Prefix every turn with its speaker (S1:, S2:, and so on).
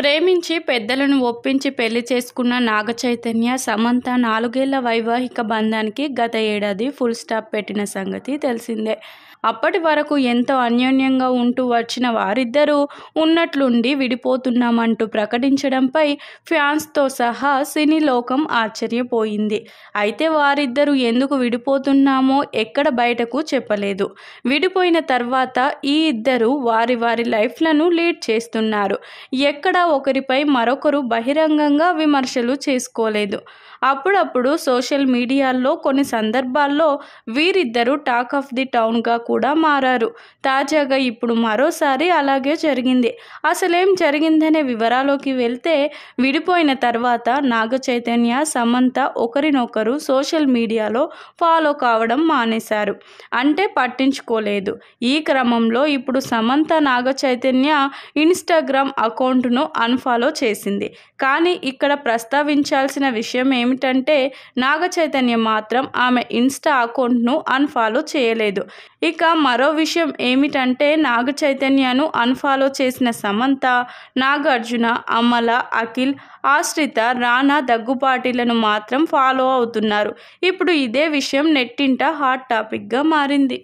S1: ప్రేమించి పెద్దలను ఒప్పించి పెళ్లి చేసుకున్న నాగ చైతన్య సమంత నాలుగేళ్ల వైవాహిక బంధానికి గత ఏడాది ఫుల్ స్టాప్ పెట్టిన సంగతి తెలిసిందే అప్పటి వరకు ఎంతో అన్యోన్యంగా ఉంటూ వచ్చిన వారిద్దరూ ఉన్నట్లుండి విడిపోతున్నామంటూ ప్రకటించడంపై ఫ్యాన్స్తో సహా సినీ లోకం ఆశ్చర్యపోయింది అయితే వారిద్దరూ ఎందుకు విడిపోతున్నామో ఎక్కడ బయటకు చెప్పలేదు విడిపోయిన తర్వాత ఈ ఇద్దరు వారి వారి లైఫ్లను లీడ్ చేస్తున్నారు ఎక్కడ ఒకరిపై మరొకరు బహిరంగంగా విమర్శలు చేసుకోలేదు అప్పుడప్పుడు సోషల్ మీడియాల్లో కొన్ని సందర్భాల్లో వీరిద్దరూ టాక్ ఆఫ్ ది టౌన్గా కూడా మారారు తాజాగా ఇప్పుడు మరోసారి అలాగే జరిగింది అసలేం జరిగిందనే వివరాలోకి వెళ్తే విడిపోయిన తర్వాత నాగ చైతన్య సమంత ఒకరినొకరు సోషల్ మీడియాలో ఫాలో కావడం మానేశారు అంటే పట్టించుకోలేదు ఈ క్రమంలో ఇప్పుడు సమంత నాగ చైతన్య ఇన్స్టాగ్రామ్ అకౌంట్ను అన్ఫాలో చేసింది కానీ ఇక్కడ ప్రస్తావించాల్సిన విషయం ఏమిటంటే నాగ చైతన్యం మాత్రం ఆమె ఇన్స్టా అకౌంట్ను అన్ఫాలో చేయలేదు ఇక మరో విషయం ఏమిటంటే నాగ చైతన్యను అన్ఫాలో చేసిన సమంత నాగార్జున అమల అఖిల్ ఆశ్రిత రానా దగ్గుపాటిలను మాత్రం ఫాలో అవుతున్నారు ఇప్పుడు ఇదే విషయం నెట్టింట హాట్ టాపిక్గా మారింది